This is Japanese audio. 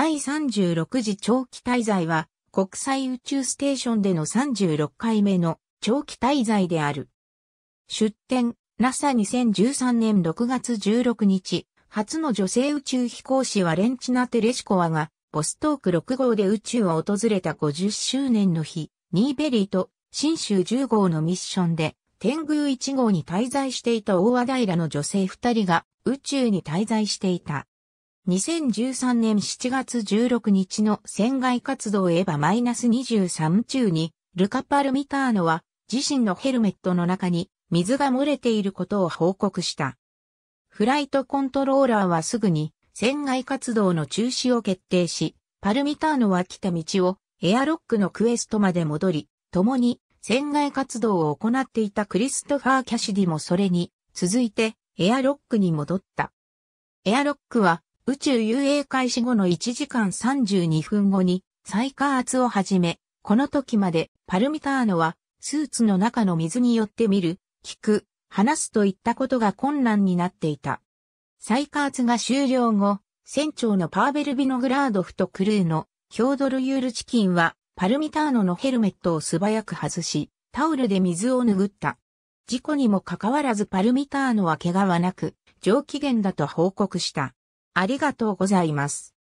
第36次長期滞在は国際宇宙ステーションでの36回目の長期滞在である。出展、NASA2013 年6月16日、初の女性宇宙飛行士はレンチナ・テレシコワが、ボストーク6号で宇宙を訪れた50周年の日、ニーベリーと新州10号のミッションで、天宮1号に滞在していた大和平の女性2人が宇宙に滞在していた。2013年7月16日の船外活動エヴァマイナス23中に、ルカ・パルミターノは自身のヘルメットの中に水が漏れていることを報告した。フライトコントローラーはすぐに船外活動の中止を決定し、パルミターノは来た道をエアロックのクエストまで戻り、共に船外活動を行っていたクリストファー・キャシディもそれに続いてエアロックに戻った。エアロックは宇宙遊泳開始後の1時間32分後に再加圧を始め、この時までパルミターノはスーツの中の水によって見る、聞く、話すといったことが困難になっていた。再加圧が終了後、船長のパーベル・ビノグラードフとクルーのヒョードル・ユールチキンはパルミターノのヘルメットを素早く外し、タオルで水を拭った。事故にもかかわらずパルミターノは怪我はなく、上機嫌だと報告した。ありがとうございます。